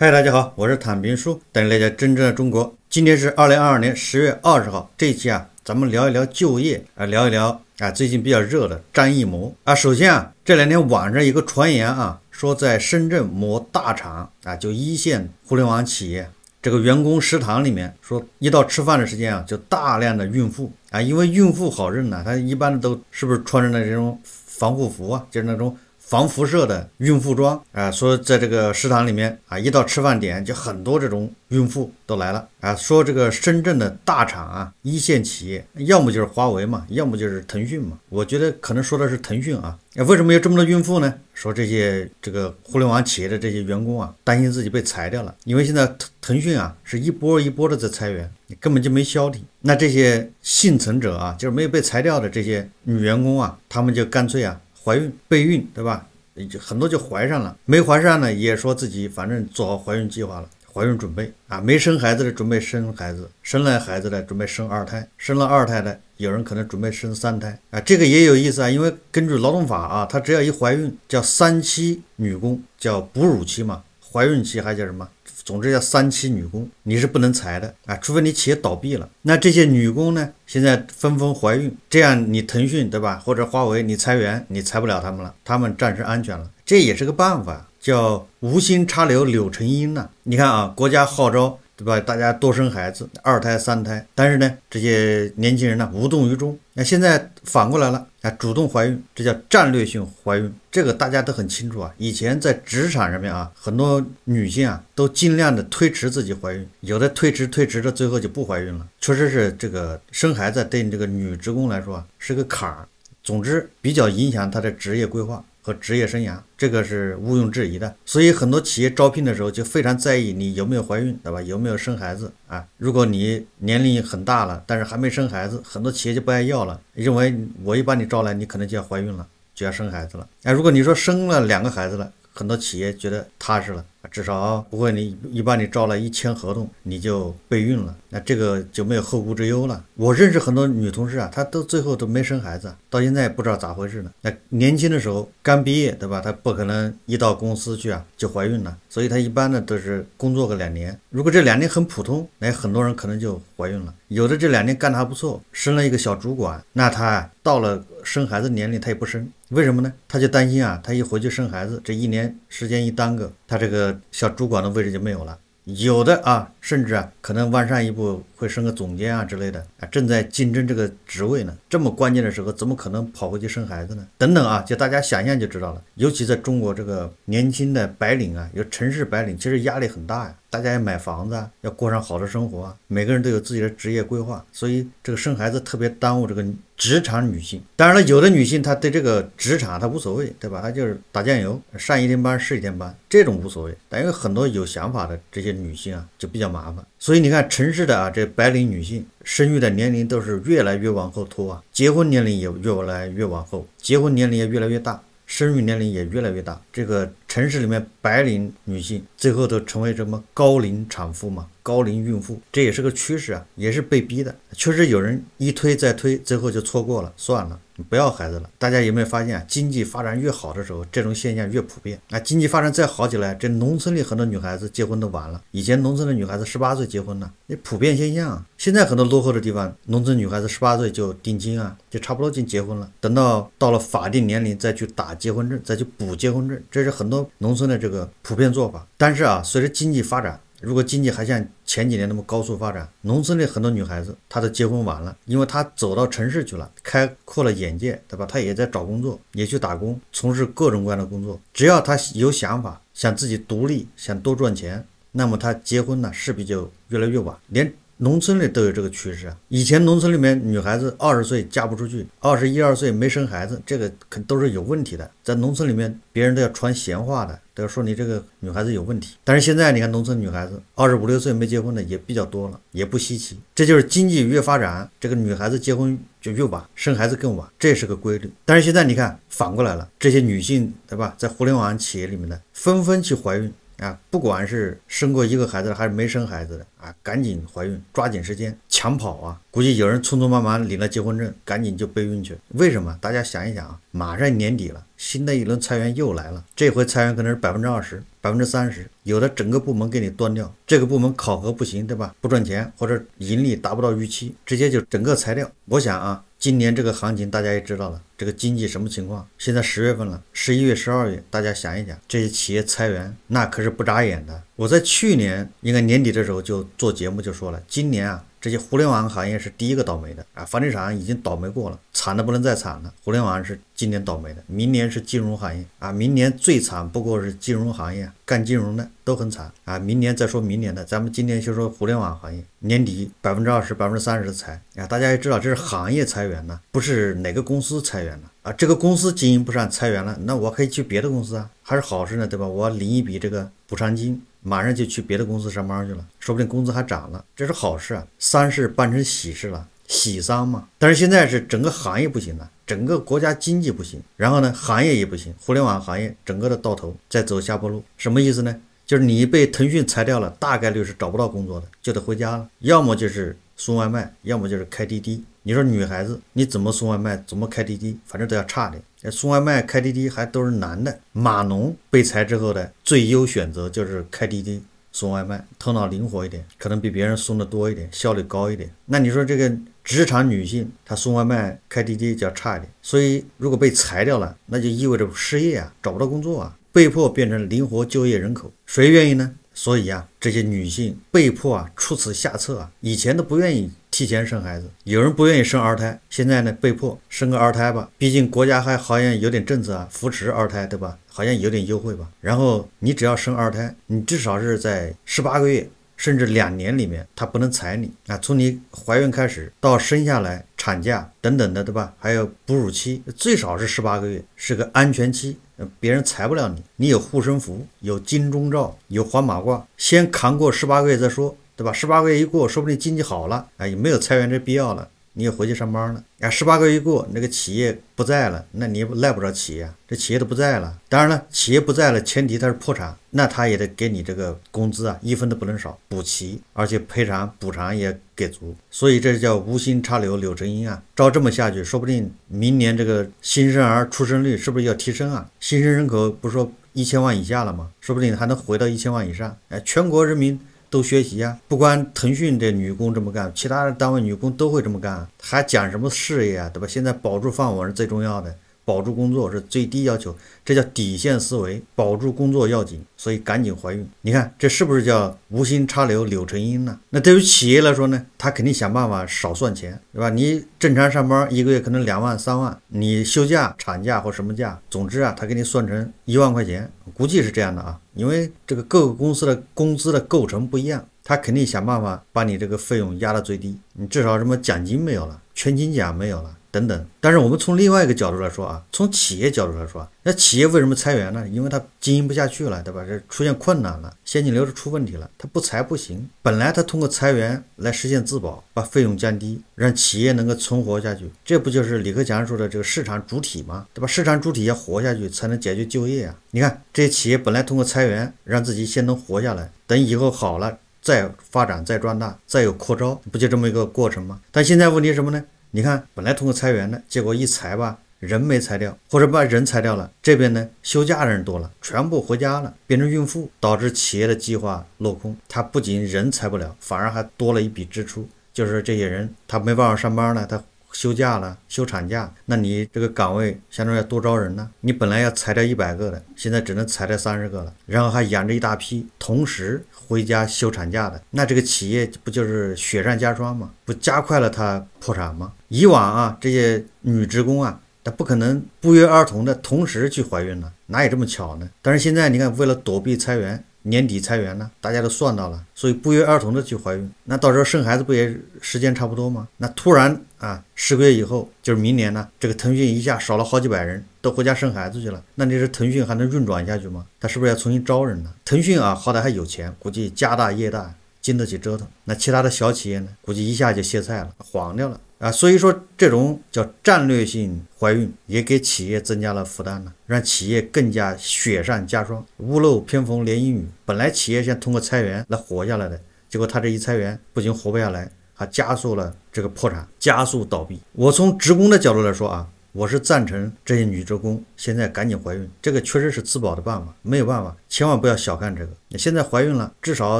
嗨，大家好，我是坦平叔，带你了解真正的中国。今天是二零二二年十月二十号，这一期啊，咱们聊一聊就业，啊聊一聊啊最近比较热的张艺谋啊。首先啊，这两天网上一个传言啊，说在深圳某大厂啊，就一线互联网企业，这个员工食堂里面说，一到吃饭的时间啊，就大量的孕妇啊，因为孕妇好认呐，她一般都是不是穿着那这种防护服啊，就是那种。防辐射的孕妇装啊，说在这个食堂里面啊，一到吃饭点就很多这种孕妇都来了啊，说这个深圳的大厂啊，一线企业，要么就是华为嘛，要么就是腾讯嘛。我觉得可能说的是腾讯啊，为什么有这么多孕妇呢？说这些这个互联网企业的这些员工啊，担心自己被裁掉了，因为现在腾腾讯啊是一波一波的在裁员，根本就没消停。那这些幸存者啊，就是没有被裁掉的这些女员工啊，他们就干脆啊。怀孕备孕对吧？就很多就怀上了，没怀上呢也说自己反正做好怀孕计划了，怀孕准备啊，没生孩子的准备生孩子，生了孩子的准备生二胎，生了二胎的有人可能准备生三胎啊，这个也有意思啊，因为根据劳动法啊，她只要一怀孕叫三期女工，叫哺乳期嘛，怀孕期还叫什么？总之叫三期女工，你是不能裁的啊，除非你企业倒闭了。那这些女工呢，现在纷纷怀孕，这样你腾讯对吧，或者华为，你裁员，你裁不了他们了，他们暂时安全了，这也是个办法，叫无心插柳柳成荫呐。你看啊，国家号召。对吧？大家多生孩子，二胎、三胎，但是呢，这些年轻人呢无动于衷。那现在反过来了，啊，主动怀孕，这叫战略性怀孕，这个大家都很清楚啊。以前在职场上面啊，很多女性啊都尽量的推迟自己怀孕，有的推迟推迟到最后就不怀孕了。确实是这个生孩子对你这个女职工来说是个坎儿，总之比较影响她的职业规划。和职业生涯，这个是毋庸置疑的。所以很多企业招聘的时候就非常在意你有没有怀孕，对吧？有没有生孩子啊？如果你年龄很大了，但是还没生孩子，很多企业就不爱要了，认为我一把你招来，你可能就要怀孕了，就要生孩子了。哎，如果你说生了两个孩子了，很多企业觉得踏实了。至少不会，你一般你招了一签合同，你就备孕了，那这个就没有后顾之忧了。我认识很多女同事啊，她都最后都没生孩子，到现在不知道咋回事呢。那年轻的时候刚毕业，对吧？她不可能一到公司去啊就怀孕了，所以她一般呢都是工作个两年。如果这两年很普通，那很多人可能就怀孕了。有的这两年干的还不错，生了一个小主管，那她到了生孩子年龄她也不生，为什么呢？她就担心啊，她一回去生孩子，这一年时间一耽搁。他这个小主管的位置就没有了，有的啊，甚至啊，可能完善一步会升个总监啊之类的啊，正在竞争这个职位呢。这么关键的时候，怎么可能跑过去生孩子呢？等等啊，就大家想象就知道了。尤其在中国这个年轻的白领啊，有城市白领，其实压力很大呀。大家要买房子啊，要过上好的生活啊，每个人都有自己的职业规划，所以这个生孩子特别耽误这个。职场女性，当然了，有的女性她对这个职场她无所谓，对吧？她就是打酱油，上一天班是一天班，这种无所谓。但有很多有想法的这些女性啊，就比较麻烦。所以你看，城市的啊，这白领女性生育的年龄都是越来越往后拖啊，结婚年龄也越来越往后，结婚年龄也越来越大，生育年龄也越来越大，这个。城市里面白领女性最后都成为什么高龄产妇嘛？高龄孕妇，这也是个趋势啊，也是被逼的。确实有人一推再推，最后就错过了，算了，不要孩子了。大家有没有发现，啊？经济发展越好的时候，这种现象越普遍啊？经济发展再好起来，这农村里很多女孩子结婚都晚了。以前农村的女孩子十八岁结婚呢，那普遍现象。现在很多落后的地方，农村女孩子十八岁就定金啊，就差不多就结婚了。等到到了法定年龄再去打结婚证，再去补结婚证，这是很多。农村的这个普遍做法，但是啊，随着经济发展，如果经济还像前几年那么高速发展，农村的很多女孩子，她都结婚晚了，因为她走到城市去了，开阔了眼界，对吧？她也在找工作，也去打工，从事各种各样的工作，只要她有想法，想自己独立，想多赚钱，那么她结婚呢，势必就越来越晚，连。农村里都有这个趋势啊！以前农村里面女孩子二十岁嫁不出去，二十一二岁没生孩子，这个肯都是有问题的。在农村里面，别人都要传闲话的，都要说你这个女孩子有问题。但是现在你看，农村女孩子二十五六岁没结婚的也比较多了，也不稀奇。这就是经济越发展，这个女孩子结婚就越晚，生孩子更晚，这是个规律。但是现在你看，反过来了，这些女性对吧，在互联网企业里面的纷纷去怀孕。啊，不管是生过一个孩子还是没生孩子的，啊，赶紧怀孕，抓紧时间抢跑啊！估计有人匆匆忙忙领了结婚证，赶紧就备孕去。为什么？大家想一想啊，马上年底了，新的一轮裁员又来了，这回裁员可能是百分之二十、百分之三十，有的整个部门给你端掉。这个部门考核不行，对吧？不赚钱或者盈利达不到预期，直接就整个裁掉。我想啊。今年这个行情，大家也知道了，这个经济什么情况？现在十月份了，十一月、十二月，大家想一想，这些企业裁员，那可是不眨眼的。我在去年应该年底的时候就做节目就说了，今年啊。这些互联网行业是第一个倒霉的啊！房地产已经倒霉过了，惨的不能再惨了。互联网是今年倒霉的，明年是金融行业啊！明年最惨不过是金融行业，干金融的都很惨啊！明年再说明年的，咱们今天就说互联网行业，年底百分之二十、百分之三十的裁啊！大家也知道这是行业裁员呢，不是哪个公司裁员了啊！这个公司经营不善裁员了，那我可以去别的公司啊，还是好事呢，对吧？我领一笔这个补偿金。马上就去别的公司上班去了，说不定工资还涨了，这是好事啊。三是办成喜事了，喜丧嘛。但是现在是整个行业不行了，整个国家经济不行，然后呢，行业也不行，互联网行业整个的到头在走下坡路，什么意思呢？就是你被腾讯裁掉了，大概率是找不到工作的，就得回家了，要么就是送外卖，要么就是开滴滴。你说女孩子你怎么送外卖，怎么开滴滴，反正都要差点。送外卖、开滴滴还都是男的。码农被裁之后的最优选择就是开滴滴送外卖，头脑灵活一点，可能比别人送的多一点，效率高一点。那你说这个职场女性她送外卖、开滴滴就要差一点，所以如果被裁掉了，那就意味着失业啊，找不到工作啊，被迫变成灵活就业人口，谁愿意呢？所以啊，这些女性被迫啊出此下策啊，以前都不愿意。提前生孩子，有人不愿意生二胎，现在呢被迫生个二胎吧。毕竟国家还好像有点政策啊，扶持二胎，对吧？好像有点优惠吧。然后你只要生二胎，你至少是在十八个月，甚至两年里面，他不能裁你啊。从你怀孕开始到生下来，产假等等的，对吧？还有哺乳期，最少是十八个月，是个安全期，别人裁不了你。你有护身符，有金钟罩，有黄马褂，先扛过十八个月再说。对吧？十八个月一过，说不定经济好了，哎，也没有裁员这必要了，你也回去上班了。哎，十八个月一过，那个企业不在了，那你也赖不着企业，这企业都不在了。当然了，企业不在了，前提它是破产，那他也得给你这个工资啊，一分都不能少，补齐，而且赔偿补偿也给足。所以这叫无心插柳柳成荫啊！照这么下去，说不定明年这个新生儿出生率是不是要提升啊？新生人口不说一千万以下了吗？说不定还能回到一千万以上。哎，全国人民。都学习啊！不光腾讯这女工这么干，其他的单位女工都会这么干。还讲什么事业啊？对吧？现在保住饭碗是最重要的。保住工作是最低要求，这叫底线思维。保住工作要紧，所以赶紧怀孕。你看这是不是叫无心插柳柳成荫呢？那对于企业来说呢，他肯定想办法少算钱，对吧？你正常上班一个月可能两万三万，你休假、产假或什么假，总之啊，他给你算成一万块钱，估计是这样的啊。因为这个各个公司的工资的构成不一样，他肯定想办法把你这个费用压到最低。你至少什么奖金没有了，全勤奖没有了。等等，但是我们从另外一个角度来说啊，从企业角度来说啊，那企业为什么裁员呢？因为它经营不下去了，对吧？这出现困难了，现金流是出问题了，它不裁不行。本来它通过裁员来实现自保，把费用降低，让企业能够存活下去。这不就是李克强说的这个市场主体吗？对吧？市场主体要活下去，才能解决就业啊。你看这些企业本来通过裁员让自己先能活下来，等以后好了再发展、再壮大、再有扩招，不就这么一个过程吗？但现在问题是什么呢？你看，本来通过裁员的，结果一裁吧，人没裁掉，或者把人裁掉了，这边呢休假的人多了，全部回家了，变成孕妇，导致企业的计划落空。他不仅人裁不了，反而还多了一笔支出，就是这些人他没办法上班了，他。休假了，休产假，那你这个岗位相当于要多招人呢？你本来要裁掉一百个的，现在只能裁掉三十个了，然后还养着一大批同时回家休产假的，那这个企业不就是雪上加霜吗？不加快了它破产吗？以往啊，这些女职工啊，她不可能不约而同的同时去怀孕了，哪有这么巧呢？但是现在你看，为了躲避裁员。年底裁员呢，大家都算到了，所以不约而同的去怀孕。那到时候生孩子不也时间差不多吗？那突然啊，十个月以后就是明年呢，这个腾讯一下少了好几百人，都回家生孩子去了。那你说腾讯还能运转下去吗？他是不是要重新招人呢？腾讯啊，好歹还有钱，估计家大业大。经得起折腾，那其他的小企业呢？估计一下就歇菜了，黄掉了啊！所以说，这种叫战略性怀孕，也给企业增加了负担了，让企业更加雪上加霜，屋漏偏逢连阴雨。本来企业想通过裁员来活下来的，结果他这一裁员，不仅活不下来，还加速了这个破产，加速倒闭。我从职工的角度来说啊。我是赞成这些女职工现在赶紧怀孕，这个确实是自保的办法，没有办法，千万不要小看这个。你现在怀孕了，至少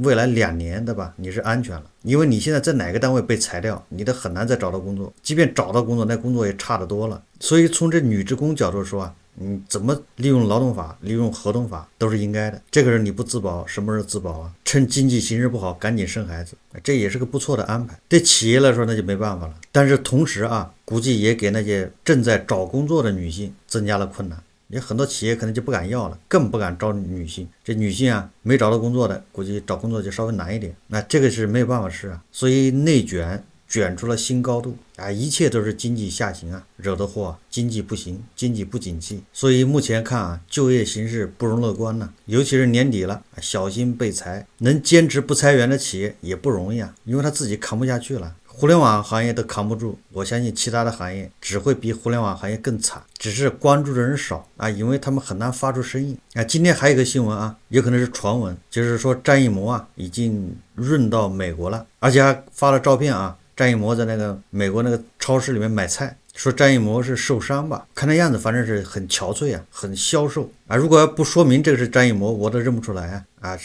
未来两年，对吧？你是安全了，因为你现在在哪个单位被裁掉，你都很难再找到工作，即便找到工作，那工作也差得多了。所以从这女职工角度说啊。你怎么利用劳动法、利用合同法都是应该的。这个人你不自保，什么时候自保啊？趁经济形势不好赶紧生孩子，这也是个不错的安排。对企业来说那就没办法了，但是同时啊，估计也给那些正在找工作的女性增加了困难。也很多企业可能就不敢要了，更不敢招女性。这女性啊，没找到工作的，估计找工作就稍微难一点。那这个是没有办法事啊，所以内卷。卷出了新高度啊！一切都是经济下行啊惹的祸经济不行，经济不景气，所以目前看啊，就业形势不容乐观呐。尤其是年底了，小心被裁。能坚持不裁员的企业也不容易啊，因为他自己扛不下去了。互联网行业都扛不住，我相信其他的行业只会比互联网行业更惨，只是关注的人少啊，因为他们很难发出声音啊。今天还有一个新闻啊，有可能是传闻，就是说张艺谋啊已经润到美国了，而且还发了照片啊。张艺谋在那个美国那个超市里面买菜，说张艺谋是受伤吧？看那样子，反正是很憔悴啊，很消瘦啊。如果要不说明这个是张艺谋，我都认不出来啊。啊，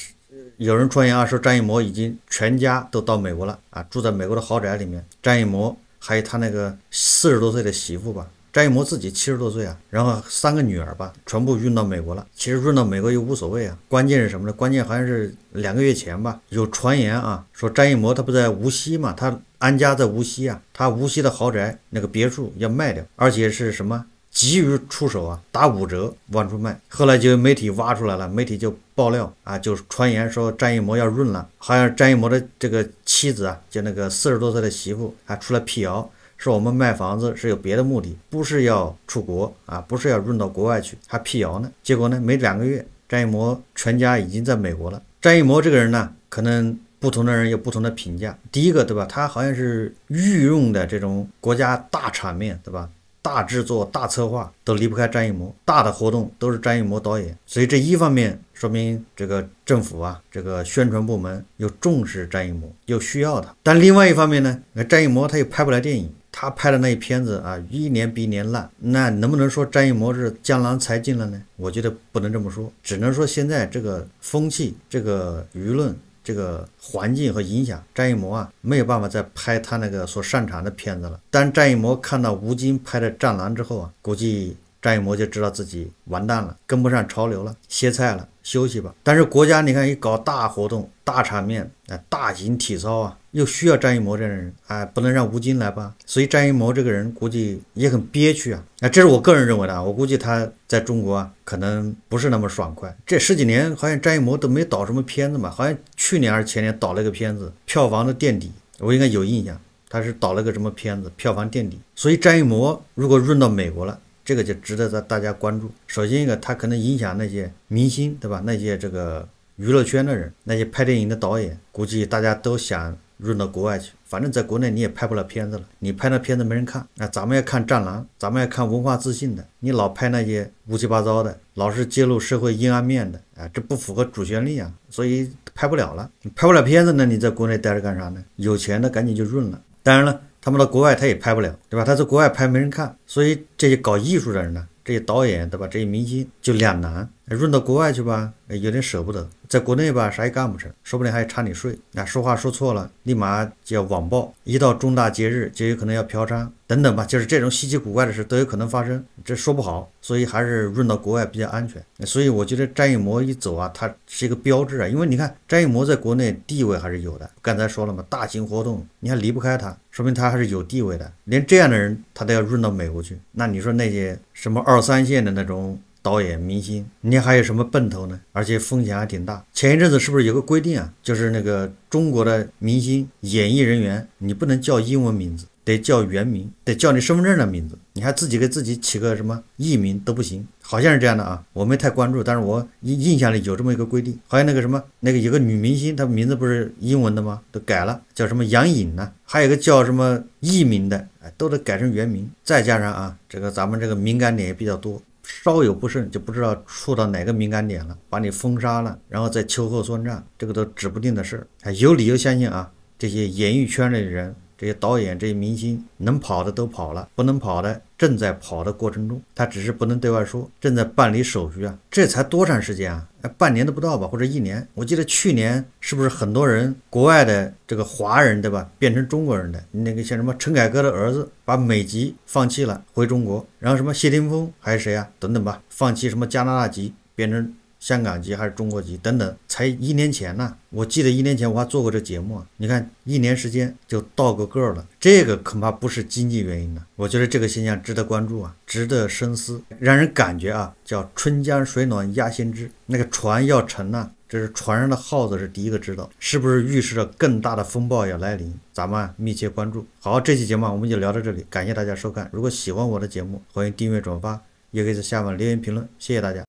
有人传言啊，说张艺谋已经全家都到美国了啊，住在美国的豪宅里面。张艺谋还有他那个四十多岁的媳妇吧。张艺谋自己七十多岁啊，然后三个女儿吧，全部运到美国了。其实运到美国又无所谓啊，关键是什么呢？关键好像是两个月前吧，有传言啊，说张艺谋他不在无锡嘛，他安家在无锡啊，他无锡的豪宅那个别墅要卖掉，而且是什么急于出手啊，打五折往出卖。后来就媒体挖出来了，媒体就爆料啊，就传言说张艺谋要润了，好像张艺谋的这个妻子啊，就那个四十多岁的媳妇啊，出来辟谣。说我们卖房子是有别的目的，不是要出国啊，不是要运到国外去，还辟谣呢。结果呢，没两个月，张艺谋全家已经在美国了。张艺谋这个人呢，可能不同的人有不同的评价。第一个，对吧？他好像是御用的这种国家大场面，对吧？大制作、大策划都离不开张艺谋，大的活动都是张艺谋导演。所以这一方面说明这个政府啊，这个宣传部门又重视张艺谋，又需要他。但另外一方面呢，那张艺谋他又拍不来电影。他拍的那一片子啊，一年比一年烂，那能不能说张艺谋是江郎才尽了呢？我觉得不能这么说，只能说现在这个风气、这个舆论、这个环境和影响，张艺谋啊没有办法再拍他那个所擅长的片子了。当张艺谋看到吴京拍的《战狼》之后啊，估计张艺谋就知道自己完蛋了，跟不上潮流了，歇菜了。休息吧，但是国家你看一搞大活动、大场面啊，大型体操啊，又需要张艺谋这样的人哎，不能让吴京来吧，所以张艺谋这个人估计也很憋屈啊。那这是我个人认为的啊，我估计他在中国啊可能不是那么爽快。这十几年好像张艺谋都没导什么片子嘛，好像去年还是前年导了个片子，票房的垫底，我应该有印象，他是导了个什么片子，票房垫底。所以张艺谋如果润到美国了。这个就值得大大家关注。首先一个，他可能影响那些明星，对吧？那些这个娱乐圈的人，那些拍电影的导演，估计大家都想润到国外去。反正在国内你也拍不了片子了，你拍那片子没人看。那咱们要看《战狼》，咱们要看文化自信的。你老拍那些乌七八糟的，老是揭露社会阴暗面的，啊，这不符合主旋律啊，所以拍不了了。你拍不了片子，那你在国内待着干啥呢？有钱的赶紧就润了。当然了。他们到国外他也拍不了，对吧？他在国外拍没人看，所以这些搞艺术的人呢，这些导演对吧？这些明星就两难。运到国外去吧，有点舍不得；在国内吧，啥也干不成，说不定还要查你税。那说话说错了，立马就要网暴；一到重大节日，就有可能要嫖娼等等吧。就是这种稀奇古怪的事都有可能发生，这说不好，所以还是运到国外比较安全。所以我觉得张艺谋一走啊，他是一个标志啊。因为你看张艺谋在国内地位还是有的，刚才说了嘛，大型活动你还离不开他，说明他还是有地位的。连这样的人他都要运到美国去，那你说那些什么二三线的那种？导演、明星，你还有什么奔头呢？而且风险还挺大。前一阵子是不是有个规定啊？就是那个中国的明星、演艺人员，你不能叫英文名字，得叫原名，得叫你身份证的名字。你还自己给自己起个什么艺名都不行，好像是这样的啊。我没太关注，但是我印印象里有这么一个规定。好像那个什么，那个有个女明星，她名字不是英文的吗？都改了，叫什么杨颖呢？还有个叫什么艺名的，哎，都得改成原名。再加上啊，这个咱们这个敏感点也比较多。稍有不慎，就不知道触到哪个敏感点了，把你封杀了，然后在秋后算账，这个都指不定的事儿啊！有理由相信啊，这些演艺圈里的人，这些导演，这些明星，能跑的都跑了，不能跑的。正在跑的过程中，他只是不能对外说正在办理手续啊。这才多长时间啊？哎，半年都不到吧，或者一年。我记得去年是不是很多人国外的这个华人对吧，变成中国人的那个像什么陈凯歌的儿子把美籍放弃了回中国，然后什么谢霆锋还是谁啊等等吧，放弃什么加拿大籍变成。香港籍还是中国籍等等，才一年前呢，我记得一年前我还做过这节目，你看一年时间就倒个个了，这个恐怕不是经济原因呢。我觉得这个现象值得关注啊，值得深思，让人感觉啊叫春江水暖鸭先知，那个船要沉呐，这是船上的耗子是第一个知道，是不是预示着更大的风暴要来临？咱们密切关注。好，这期节目我们就聊到这里，感谢大家收看，如果喜欢我的节目，欢迎订阅转发，也可以在下方留言评论，谢谢大家。